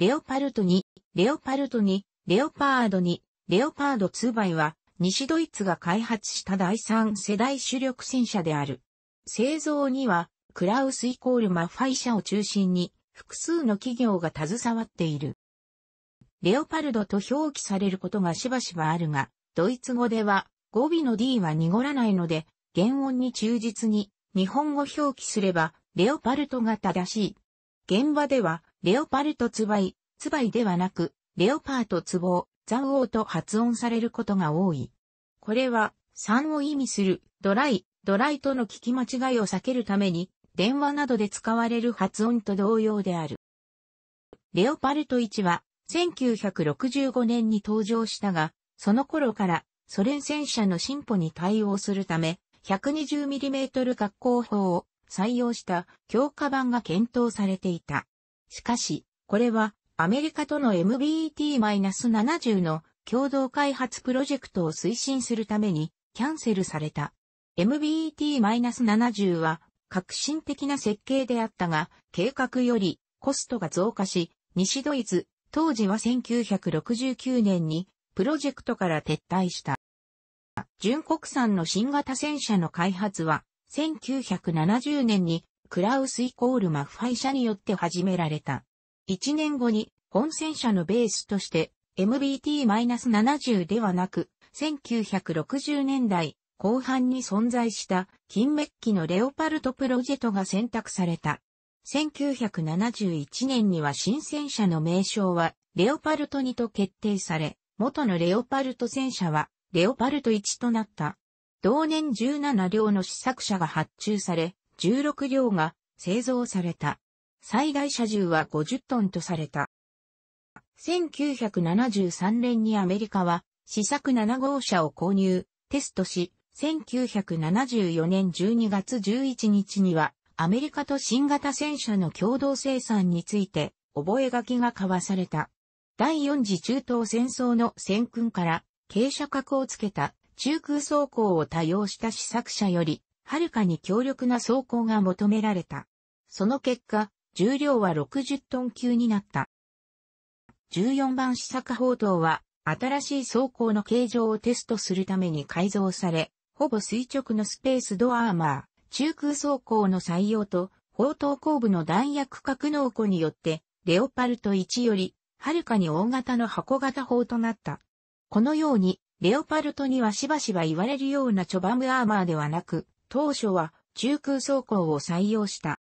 レオパルト2、レオパルト2、レオパード2、レオパード2倍は、西ドイツが開発した第3世代主力戦車である。製造には、クラウスイコールマファイ社を中心に、複数の企業が携わっている。レオパルドと表記されることがしばしばあるが、ドイツ語では語尾の D は濁らないので、原音に忠実に日本語表記すれば、レオパルトが正しい現場では、レオパルトツバイ、ツバイではなく、レオパートツボザウオーと発音されることが多い。これは、3を意味する、ドライ、ドライとの聞き間違いを避けるために、電話などで使われる発音と同様である。レオパルト1は、1965年に登場したが、その頃からソ連戦車の進歩に対応するため、120mm 滑好砲を採用した強化版が検討されていた。しかし、これはアメリカとの MBET-70 の共同開発プロジェクトを推進するためにキャンセルされた。MBET-70 は革新的な設計であったが、計画よりコストが増加し、西ドイツ、当時は1969年にプロジェクトから撤退した。純国産の新型戦車の開発は1970年にクラウスイコールマッファイ社によって始められた。1年後に本戦車のベースとして MBT-70 ではなく、1960年代後半に存在した金メッキのレオパルトプロジェクトが選択された。1971年には新戦車の名称はレオパルト2と決定され、元のレオパルト戦車はレオパルト1となった。同年17両の試作車が発注され、16両が製造された。最大車重は50トンとされた。1973年にアメリカは試作7号車を購入、テストし、1974年12月11日にはアメリカと新型戦車の共同生産について覚書が交わされた。第4次中東戦争の戦訓から傾斜角をつけた中空走行を多用した試作車より、はるかに強力な走行が求められた。その結果、重量は60トン級になった。14番試作砲塔は、新しい走行の形状をテストするために改造され、ほぼ垂直のスペースドアーマー、中空走行の採用と、砲塔後部の弾薬格納庫によって、レオパルト1より、はるかに大型の箱型砲となった。このように、レオパルトにはしばしば言われるようなチョバムアーマーではなく、当初は中空装甲を採用した。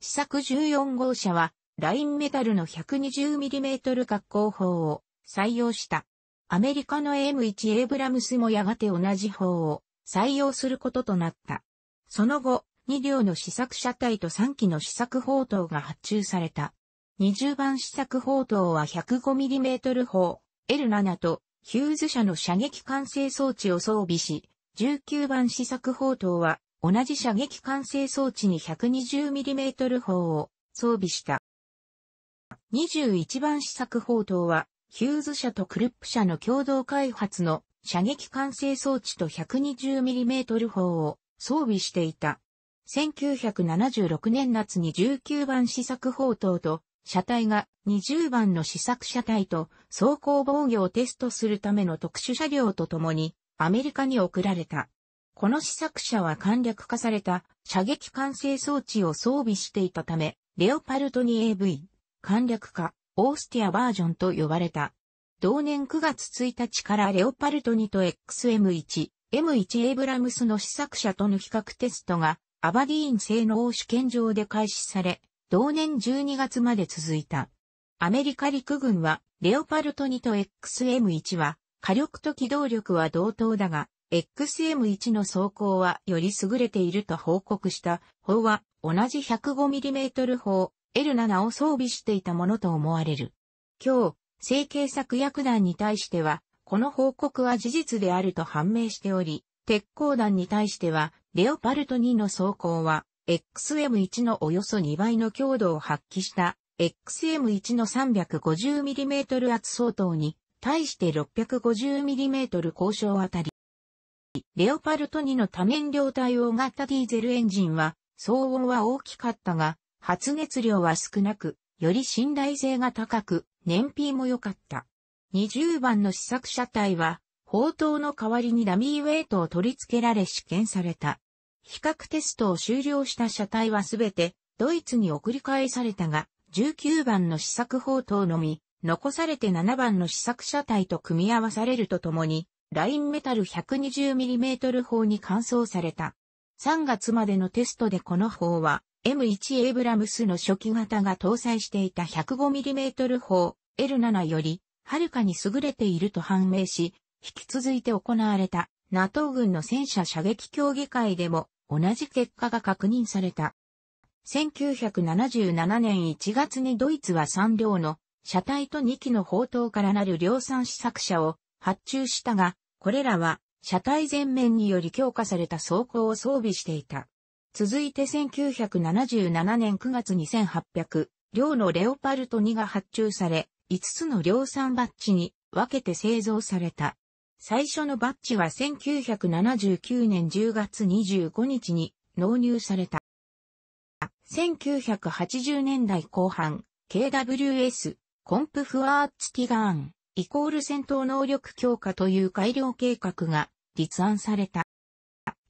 試作14号車は、ラインメタルの 120mm 格好砲を採用した。アメリカの M1 エイブラムスもやがて同じ砲を採用することとなった。その後、2両の試作車体と3機の試作砲塔が発注された。20番試作砲塔は 105mm 砲 L7 とヒューズ社の射撃管制装置を装備し、19番試作砲塔は同じ射撃管制装置に 120mm 砲を装備した。21番試作砲塔はヒューズ社とクルップ社の共同開発の射撃管制装置と 120mm 砲を装備していた。1976年夏に19番試作砲塔と車体が20番の試作車体と走行防御をテストするための特殊車両とともにアメリカに送られた。この試作車は簡略化された射撃管制装置を装備していたため、レオパルト 2AV、簡略化、オースティアバージョンと呼ばれた。同年9月1日からレオパルト2と XM1、M1 エイブラムスの試作車との比較テストがアバディーン製の試験場で開始され、同年12月まで続いた。アメリカ陸軍は、レオパルト2と XM1 は、火力と機動力は同等だが、XM1 の走行はより優れていると報告した砲は同じ 105mm 砲 L7 を装備していたものと思われる。今日、成形策薬団に対しては、この報告は事実であると判明しており、鉄鋼団に対しては、レオパルト2の走行は XM1 のおよそ2倍の強度を発揮した XM1 の 350mm 圧相当に対して 650mm 交渉あたり。レオパルト2の多燃料対応型ディーゼルエンジンは騒音は大きかったが発熱量は少なく、より信頼性が高く、燃費も良かった。20番の試作車体は、砲塔の代わりにダミーウェイトを取り付けられ試験された。比較テストを終了した車体はすべてドイツに送り返されたが、19番の試作砲塔のみ、残されて7番の試作車体と組み合わされるとともに、ラインメタル 120mm 砲に換装された。3月までのテストでこの砲は、M1 エイブラムスの初期型が搭載していた 105mm 砲 L7 より、はるかに優れていると判明し、引き続いて行われた NATO 軍の戦車射撃協議会でも同じ結果が確認された。1977年1月にドイツは3両の車体と2機の砲塔からなる量産試作車を発注したが、これらは車体前面により強化された装甲を装備していた。続いて1977年9月2800、両のレオパルト2が発注され、5つの量産バッジに分けて製造された。最初のバッジは1979年10月25日に納入された。1980年代後半、KWS、コンプフアーツティガーン、イコール戦闘能力強化という改良計画が立案された。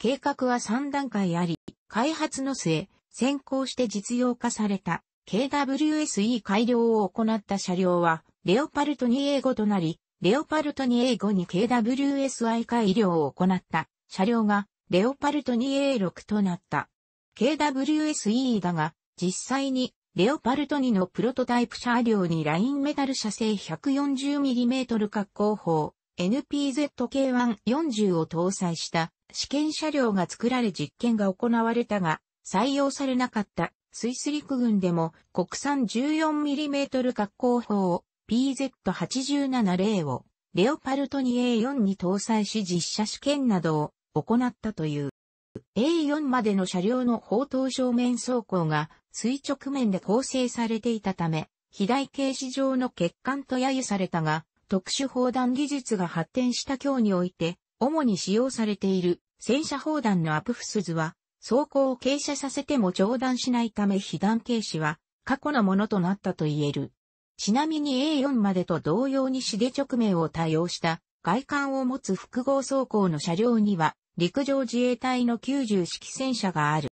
計画は3段階あり、開発の末、先行して実用化された KWSE 改良を行った車両は、レオパルト2英語となり、レオパルト 2A5 に KWSI 改良を行った車両がレオパルト 2A6 となった。KWSE だが、実際にレオパルト2のプロトタイプ車両にラインメタル車製 140mm 滑好砲 NPZK140 を搭載した試験車両が作られ実験が行われたが採用されなかったスイス陸軍でも国産 14mm 滑好砲を PZ87 例をレオパルトに A4 に搭載し実車試験などを行ったという。A4 までの車両の砲塔正面走行が垂直面で構成されていたため、肥大形式上の欠陥と揶揄されたが、特殊砲弾技術が発展した今日において、主に使用されている戦車砲弾のアプフスズは、走行を傾斜させても上弾しないため被弾軽視は過去のものとなったと言える。ちなみに A4 までと同様に指で直面を多用した外観を持つ複合走行の車両には陸上自衛隊の90式戦車がある。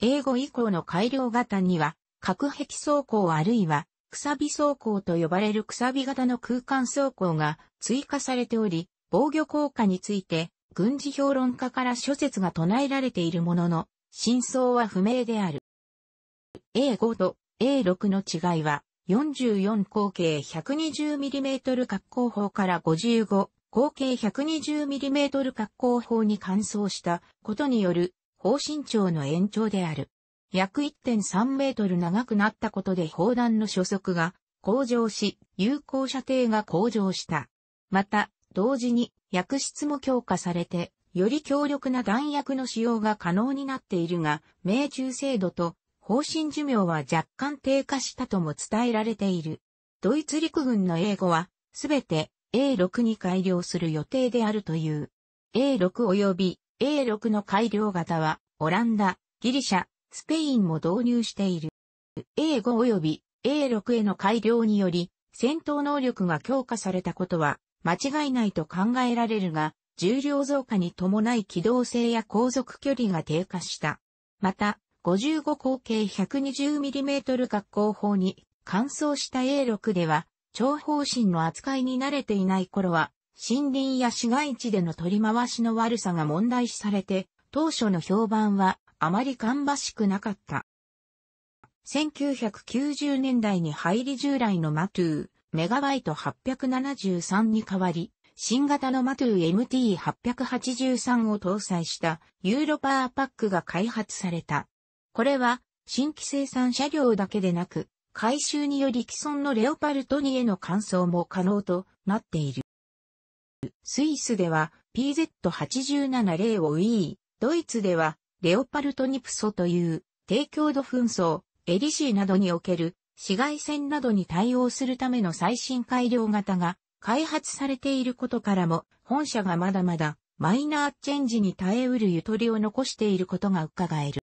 A5 以降の改良型には隔壁走行あるいはくさび走行と呼ばれるくさび型の空間走行が追加されており、防御効果について軍事評論家から諸説が唱えられているものの、真相は不明である。A5 と A6 の違いは、44口径 120mm 滑好砲から55口径 120mm 滑好砲に換装したことによる砲身長の延長である。約1.3メートル長くなったことで砲弾の初速が向上し、有効射程が向上した。また、同時に薬質も強化されて、より強力な弾薬の使用が可能になっているが、命中精度と方針寿命は若干低下したとも伝えられている。ドイツ陸軍の英語は、すべて A6 に改良する予定であるという。A6 及び A6 の改良型は、オランダ、ギリシャ、スペインも導入している。A5 及び A6 への改良により、戦闘能力が強化されたことは、間違いないと考えられるが、重量増加に伴い機動性や航続距離が低下した。また、55口径 120mm 格好法に乾燥した A6 では、長方針の扱いに慣れていない頃は、森林や市街地での取り回しの悪さが問題視されて、当初の評判はあまり芳しくなかった。1990年代に入り従来のマトゥー、メガバイト873に代わり、新型のマトゥー MT883 を搭載したユーロパワーパックが開発された。これは、新規生産車両だけでなく、回収により既存のレオパルト2への換装も可能となっている。スイスでは PZ87 0を E、ドイツではレオパルト2プソという低強度紛争、エリシーなどにおける紫外線などに対応するための最新改良型が開発されていることからも本社がまだまだマイナーチェンジに耐えうるゆとりを残していることが伺える。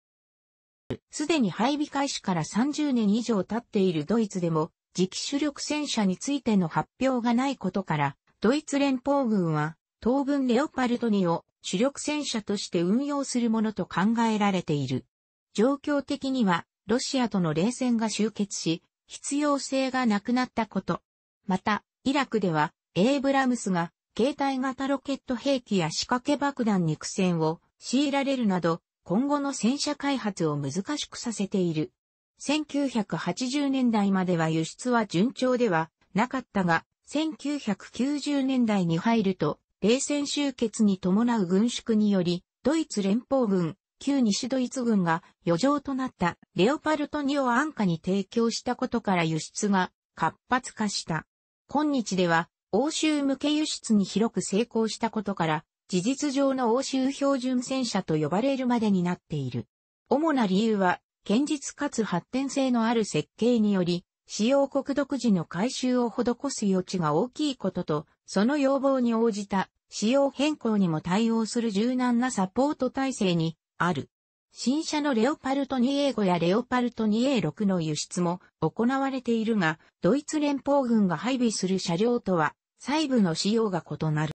すでに配備開始から30年以上経っているドイツでも、次期主力戦車についての発表がないことから、ドイツ連邦軍は、当分レオパルト2を主力戦車として運用するものと考えられている。状況的には、ロシアとの冷戦が終結し、必要性がなくなったこと。また、イラクでは、エイブラムスが、携帯型ロケット兵器や仕掛け爆弾に苦戦を強いられるなど、今後の戦車開発を難しくさせている。1980年代までは輸出は順調ではなかったが、1990年代に入ると、冷戦終結に伴う軍縮により、ドイツ連邦軍、旧西ドイツ軍が余剰となったレオパルト2を安価に提供したことから輸出が活発化した。今日では欧州向け輸出に広く成功したことから事実上の欧州標準戦車と呼ばれるまでになっている。主な理由は、堅実かつ発展性のある設計により、使用国独自の改修を施す余地が大きいことと、その要望に応じた使用変更にも対応する柔軟なサポート体制にある。新車のレオパルト 2A5 やレオパルト 2A6 の輸出も行われているが、ドイツ連邦軍が配備する車両とは細部の仕様が異なる。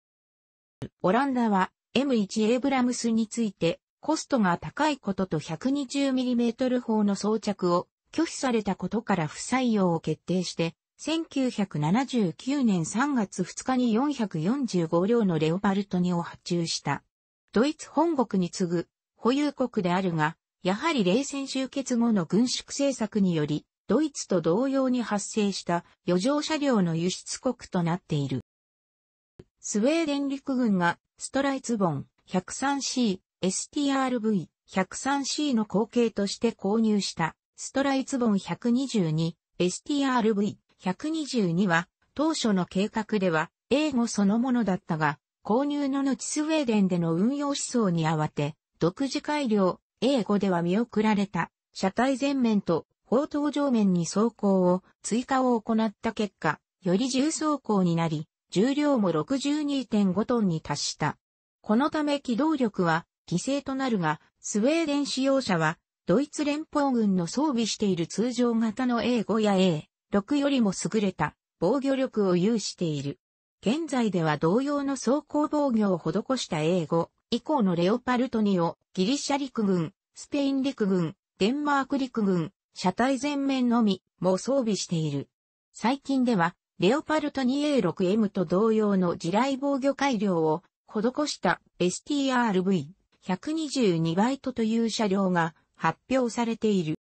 オランダは M1 エイブラムスについてコストが高いことと 120mm 砲の装着を拒否されたことから不採用を決定して、1979年3月2日に445両のレオパルト2を発注した。ドイツ本国に次ぐ保有国であるが、やはり冷戦終結後の軍縮政策により、ドイツと同様に発生した余剰車両の輸出国となっている。スウェーデン陸軍がストライツボン 103C、STRV、103C の後継として購入したストライツボン122、STRV、122は当初の計画では英語そのものだったが、購入の後スウェーデンでの運用思想に合わて、独自改良、英語では見送られた、車体前面と砲塔上面に走行を追加を行った結果、より重走行になり、重量も62.5トンに達した。このため機動力は犠牲となるが、スウェーデン使用者は、ドイツ連邦軍の装備している通常型の A5 や A6 よりも優れた防御力を有している。現在では同様の装甲防御を施した A5 以降のレオパルトニをギリシャ陸軍、スペイン陸軍、デンマーク陸軍、車体全面のみも装備している。最近ではレオパルト 2A6M と同様の地雷防御改良を施した STRV122 バイトという車両が発表されている。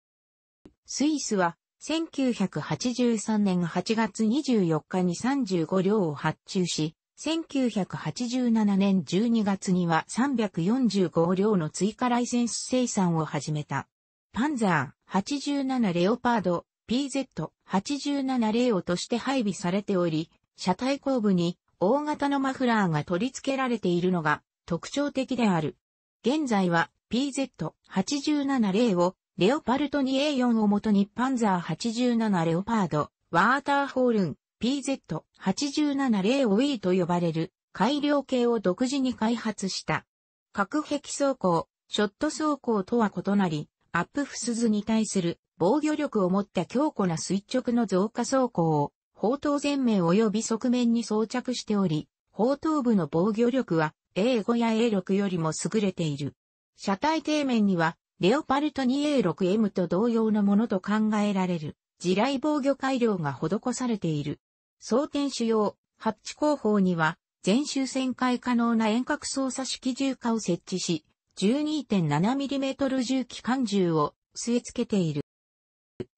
スイスは1983年8月24日に35両を発注し、1987年12月には345両の追加ライセンス生産を始めた。パンザー87レオパード PZ87 レオとして配備されており、車体後部に大型のマフラーが取り付けられているのが特徴的である。現在は PZ87 レオ、レオパルト 2A4 をもとにパンザー87レオパード、ワーターホールン、PZ87 レオ E と呼ばれる改良系を独自に開発した。隔壁走行、ショット走行とは異なり、アップフスズに対する防御力を持った強固な垂直の増加装甲を、砲塔前面及び側面に装着しており、砲塔部の防御力は A5 や A6 よりも優れている。車体底面には、レオパルト 2A6M と同様のものと考えられる、地雷防御改良が施されている。装填主要、ハッチ後方には、全周旋回可能な遠隔操作式重火を設置し、12.7mm 重機関銃を据え付けている。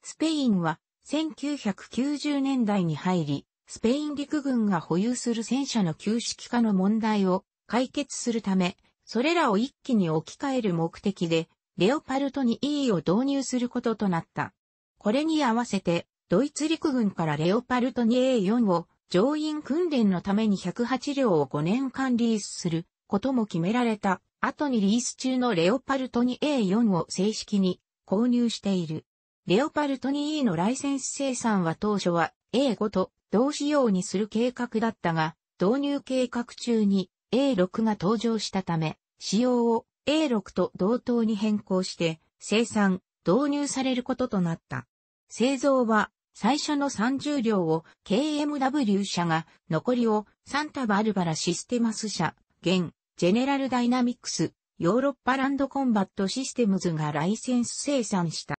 スペインは1990年代に入り、スペイン陸軍が保有する戦車の旧式化の問題を解決するため、それらを一気に置き換える目的で、レオパルトに E を導入することとなった。これに合わせて、ドイツ陸軍からレオパルトに A4 を乗員訓練のために108両を5年間リースすることも決められた後にリース中のレオパルトに A4 を正式に購入している。レオパルト 2E のライセンス生産は当初は A5 と同仕様にする計画だったが、導入計画中に A6 が登場したため、仕様を A6 と同等に変更して生産、導入されることとなった。製造は最初の30両を KMW 社が、残りをサンタバルバラシステマス社、現、ジェネラルダイナミクス、ヨーロッパランドコンバットシステムズがライセンス生産した。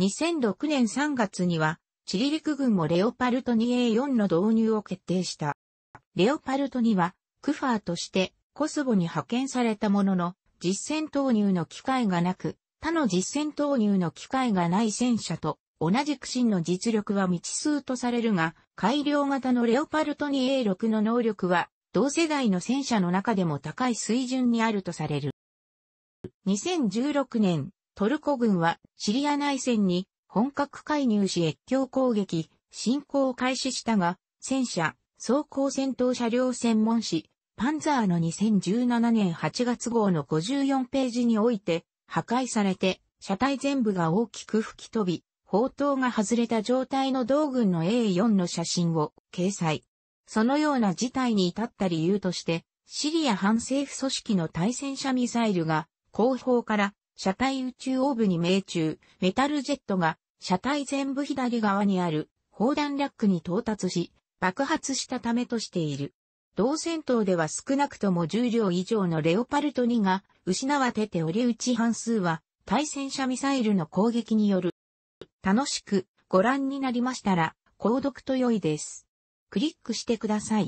2006年3月には、チリ陸軍もレオパルト 2A4 の導入を決定した。レオパルト2は、クファーとしてコスボに派遣されたものの、実戦投入の機会がなく、他の実戦投入の機会がない戦車と、同じく真の実力は未知数とされるが、改良型のレオパルト 2A6 の能力は、同世代の戦車の中でも高い水準にあるとされる。2016年トルコ軍はシリア内戦に本格介入し越境攻撃、進行を開始したが、戦車、装甲戦闘車両専門誌、パンザーの2017年8月号の54ページにおいて、破壊されて、車体全部が大きく吹き飛び、砲塔が外れた状態の同軍の A4 の写真を掲載。そのような事態に至った理由として、シリア反政府組織の対戦車ミサイルが後方から車体宇宙オーブに命中、メタルジェットが車体全部左側にある砲弾ラックに到達し、爆発したためとしている。同戦闘では少なくとも10両以上のレオパルト2が失われて折り打ち半数は対戦車ミサイルの攻撃による。楽しくご覧になりましたら、購読と良いです。クリックしてください。